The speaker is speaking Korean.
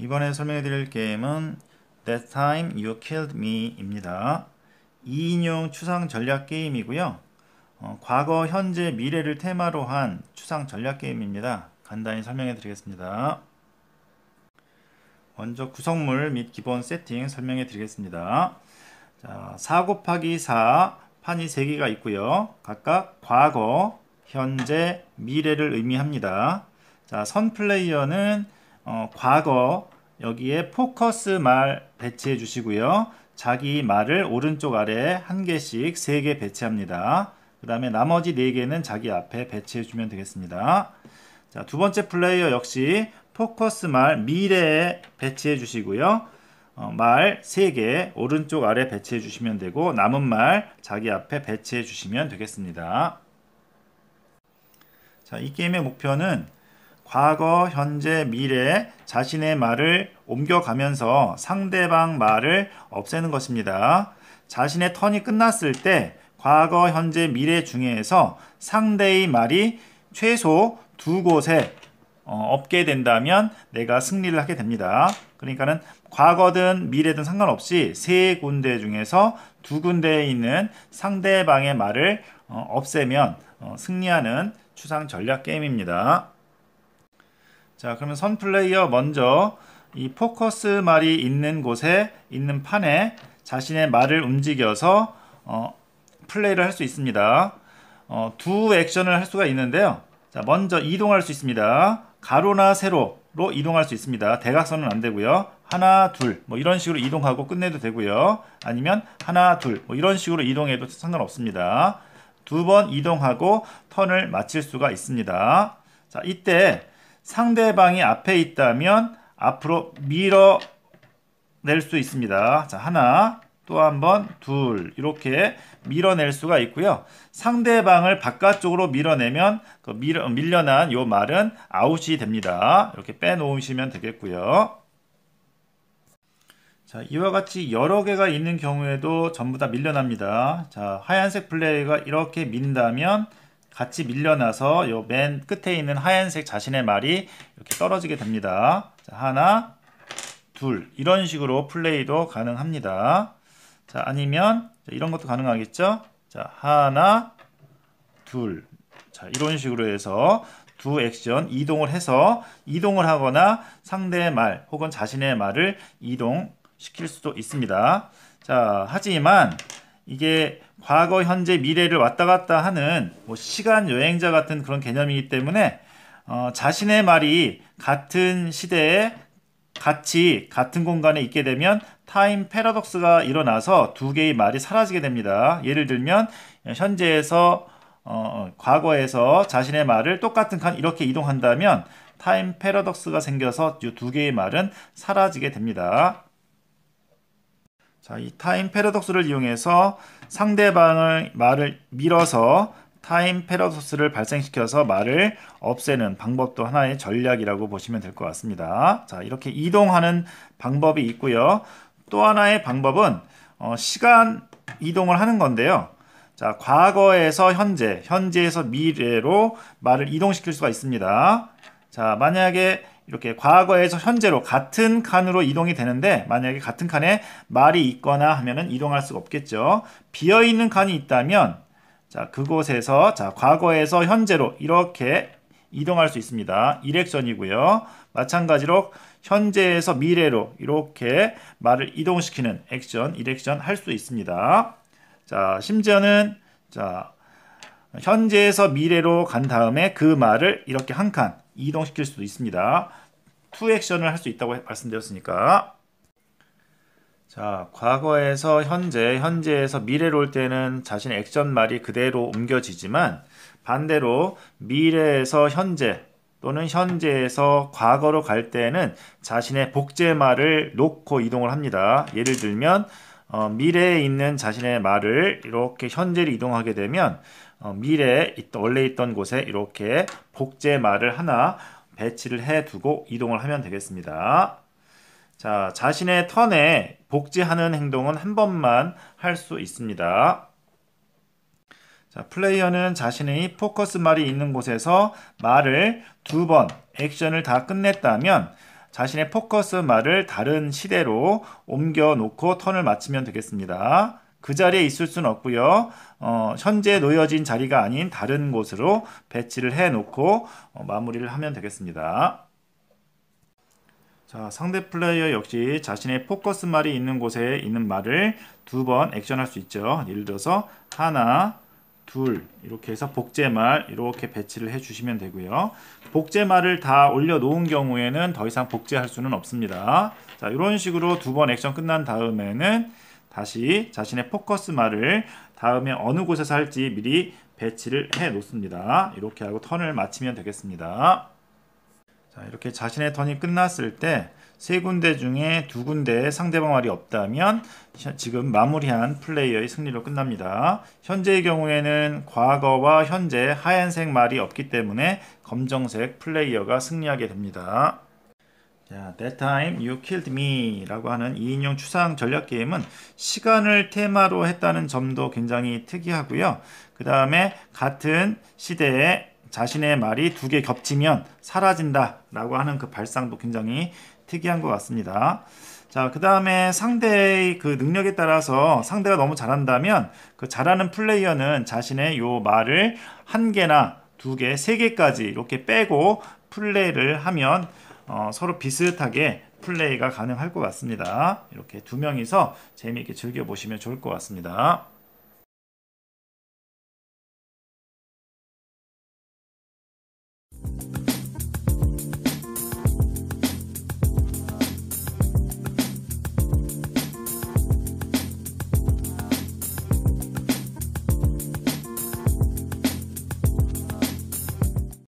이번에 설명해 드릴 게임은 That Time You Killed Me 입니다. 2인용 추상 전략 게임이고요. 어, 과거, 현재, 미래를 테마로 한 추상 전략 게임입니다. 간단히 설명해 드리겠습니다. 먼저 구성물 및 기본 세팅 설명해 드리겠습니다. 자, 4 곱하기 4 판이 3개가 있고요. 각각 과거, 현재, 미래를 의미합니다. 자, 선 플레이어는 어, 과거 여기에 포커스 말 배치해 주시고요. 자기 말을 오른쪽 아래 한 개씩 3개 배치합니다. 그 다음에 나머지 4개는 자기 앞에 배치해 주면 되겠습니다. 자, 두 번째 플레이어 역시 포커스 말 미래에 배치해 주시고요. 어, 말 3개 오른쪽 아래 배치해 주시면 되고 남은 말 자기 앞에 배치해 주시면 되겠습니다. 자, 이 게임의 목표는 과거, 현재, 미래 자신의 말을 옮겨가면서 상대방 말을 없애는 것입니다. 자신의 턴이 끝났을 때 과거, 현재, 미래 중에서 상대의 말이 최소 두 곳에 어, 없게 된다면 내가 승리를 하게 됩니다. 그러니까는 과거든 미래든 상관없이 세 군데 중에서 두 군데에 있는 상대방의 말을 어, 없애면 어, 승리하는 추상 전략 게임입니다. 자, 그러면 선 플레이어 먼저 이 포커스 말이 있는 곳에 있는 판에 자신의 말을 움직여서 어, 플레이를 할 수 있습니다. 어, 두 액션을 할 수가 있는데요. 자, 먼저 이동할 수 있습니다. 가로나 세로로 이동할 수 있습니다. 대각선은 안 되고요. 하나, 둘, 뭐 이런 식으로 이동하고 끝내도 되고요. 아니면 하나, 둘, 뭐 이런 식으로 이동해도 상관없습니다. 두 번 이동하고 턴을 마칠 수가 있습니다. 자, 이때 상대방이 앞에 있다면 앞으로 밀어낼 수 있습니다. 자, 하나, 또한 번, 둘 이렇게 밀어낼 수가 있고요. 상대방을 바깥쪽으로 밀어내면 그 밀, 밀려난 요 말은 아웃이 됩니다. 이렇게 빼놓으시면 되겠고요. 자, 이와 같이 여러 개가 있는 경우에도 전부 다 밀려납니다. 자, 하얀색 플레이가 이렇게 민다면 같이 밀려나서 요 맨 끝에 있는 하얀색 자신의 말이 이렇게 떨어지게 됩니다. 자, 하나, 둘 이런 식으로 플레이도 가능합니다. 자, 아니면 이런 것도 가능하겠죠? 자, 하나, 둘. 자, 이런 식으로 해서 두 액션 이동을 해서 이동을 하거나 상대의 말 혹은 자신의 말을 이동시킬 수도 있습니다. 자, 하지만 이게 과거, 현재, 미래를 왔다 갔다 하는 뭐 시간 여행자 같은 그런 개념이기 때문에 어, 자신의 말이 같은 시대에 같이 같은 공간에 있게 되면 타임 패러독스가 일어나서 두 개의 말이 사라지게 됩니다. 예를 들면 현재에서 어, 어 과거에서 자신의 말을 똑같은 칸 이렇게 이동한다면 타임 패러독스가 생겨서 이 두 개의 말은 사라지게 됩니다. 자, 이 타임 패러독스를 이용해서 상대방의 말을 밀어서 타임 패러소스를 발생시켜서 말을 없애는 방법도 하나의 전략이라고 보시면 될 것 같습니다. 자, 이렇게 이동하는 방법이 있고요. 또 하나의 방법은 어, 시간 이동을 하는 건데요. 자, 과거에서 현재, 현재에서 미래로 말을 이동시킬 수가 있습니다. 자, 만약에 이렇게 과거에서 현재로 같은 칸으로 이동이 되는데 만약에 같은 칸에 말이 있거나 하면은 이동할 수가 없겠죠. 비어 있는 칸이 있다면 자, 그곳에서 자, 과거에서 현재로 이렇게 이동할 수 있습니다. 이렉션이고요. 마찬가지로 현재에서 미래로 이렇게 말을 이동시키는 액션, 이렉션 할 수 있습니다. 자, 심지어는 자, 현재에서 미래로 간 다음에 그 말을 이렇게 한 칸 이동시킬 수도 있습니다. 투 액션을 할 수 있다고 말씀드렸으니까 자, 과거에서 현재, 현재에서 미래로 올 때는 자신의 액션 말이 그대로 옮겨지지만 반대로 미래에서 현재 또는 현재에서 과거로 갈 때는 자신의 복제 말을 놓고 이동을 합니다. 예를 들면 어, 미래에 있는 자신의 말을 이렇게 현재로 이동하게 되면 어, 미래에 있던, 원래 있던 곳에 이렇게 복제 말을 하나 배치를 해두고 이동을 하면 되겠습니다. 자, 자신의 턴에 복지하는 행동은 한 번만 할 수 있습니다. 자, 플레이어는 자신의 포커스 말이 있는 곳에서 말을 두 번, 액션을 다 끝냈다면 자신의 포커스 말을 다른 시대로 옮겨 놓고 턴을 마치면 되겠습니다. 그 자리에 있을 수는 없고요. 어, 현재 놓여진 자리가 아닌 다른 곳으로 배치를 해 놓고 어, 마무리를 하면 되겠습니다. 자, 상대 플레이어 역시 자신의 포커스 말이 있는 곳에 있는 말을 두 번 액션할 수 있죠. 예를 들어서 하나, 둘 이렇게 해서 복제말 이렇게 배치를 해주시면 되고요. 복제말을 다 올려놓은 경우에는 더 이상 복제할 수는 없습니다. 자, 이런 식으로 두 번 액션 끝난 다음에는 다시 자신의 포커스 말을 다음에 어느 곳에서 할지 미리 배치를 해 놓습니다. 이렇게 하고 턴을 마치면 되겠습니다. 자, 이렇게 자신의 턴이 끝났을 때 세 군데 중에 두 군데에 상대방 말이 없다면 지금 마무리한 플레이어의 승리로 끝납니다. 현재의 경우에는 과거와 현재 하얀색 말이 없기 때문에 검정색 플레이어가 승리하게 됩니다. 자, That Time You Killed Me 라고 하는 2인용 추상 전략 게임은 시간을 테마로 했다는 점도 굉장히 특이하고요. 그 다음에 같은 시대에 자신의 말이 두 개 겹치면 사라진다라고 하는 그 발상도 굉장히 특이한 것 같습니다. 자, 그 다음에 상대의 그 능력에 따라서 상대가 너무 잘한다면 그 잘하는 플레이어는 자신의 요 말을 한 개나 두 개, 세 개까지 이렇게 빼고 플레이를 하면 어, 서로 비슷하게 플레이가 가능할 것 같습니다. 이렇게 두 명이서 재미있게 즐겨보시면 좋을 것 같습니다.